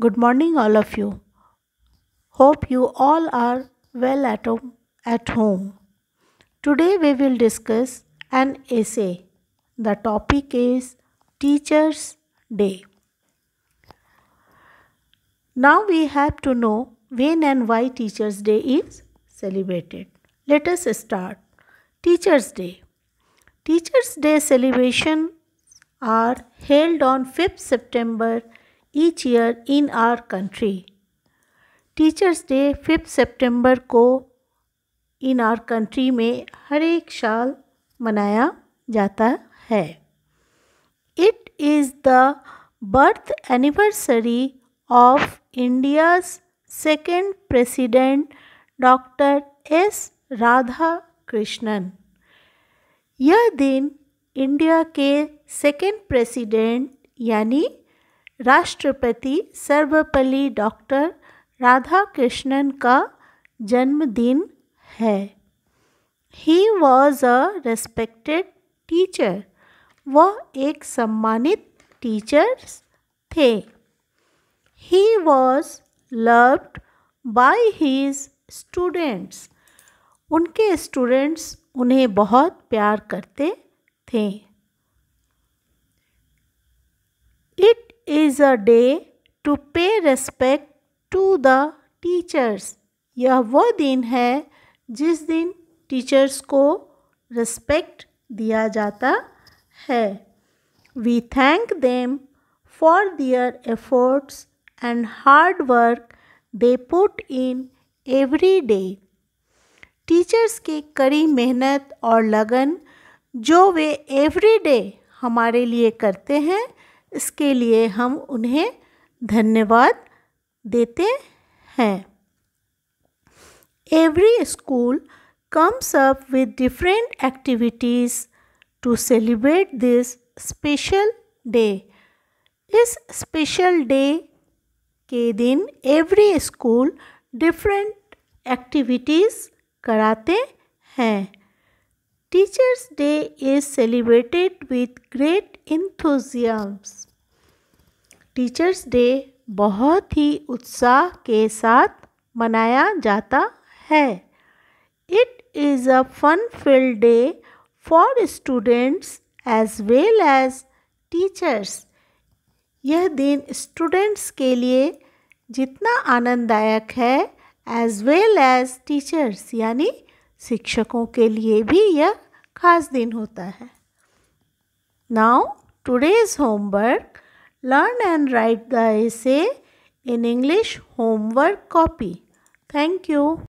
Good morning, all of you. Hope you all are well at home. At home. Today, we will discuss an essay. The topic is Teachers' Day. Now, we have to know when and why Teachers' Day is celebrated. Let us start. Teachers' Day. Teachers' Day celebrations are held on 5th September each year in our country teachers day fifth September को in our country में हर एक साल मनाया जाता है it is the birth anniversary of India's second president doctor S Radhakrishnan यह दिन India के सेकेंड प्रेसिडेंट यानी राष्ट्रपति सर्वपल्ली डॉक्टर राधा कृष्णन का जन्मदिन है he was a respected teacher वह एक सम्मानित टीचर्स थे he was loved by his students उनके स्टूडेंट्स उन्हें बहुत प्यार करते थे is a day to pay respect to the teachers यह वो दिन है जिस दिन टीचर्स को रेस्पेक्ट दिया जाता है we thank them for their efforts and hard work they put in every day teachers की कड़ी मेहनत और लगन जो वे एवरी डे हमारे लिए करते हैं इसके लिए हम उन्हें धन्यवाद देते हैं every school comes up with different activities to celebrate this special day इस स्पेशल डे के दिन एवरी स्कूल डिफरेंट एक्टिविटीज़ कराते हैं Teachers' Day is celebrated with great enthusiasm. Teachers Day बहुत ही उत्साह के साथ मनाया जाता है It is a fun-filled day for students as well as teachers. यह दिन students के लिए जितना आनंददायक है as well as teachers, यानी शिक्षकों के लिए भी यह खास दिन होता है now today's homework learn and write the essay in English homework copy thank you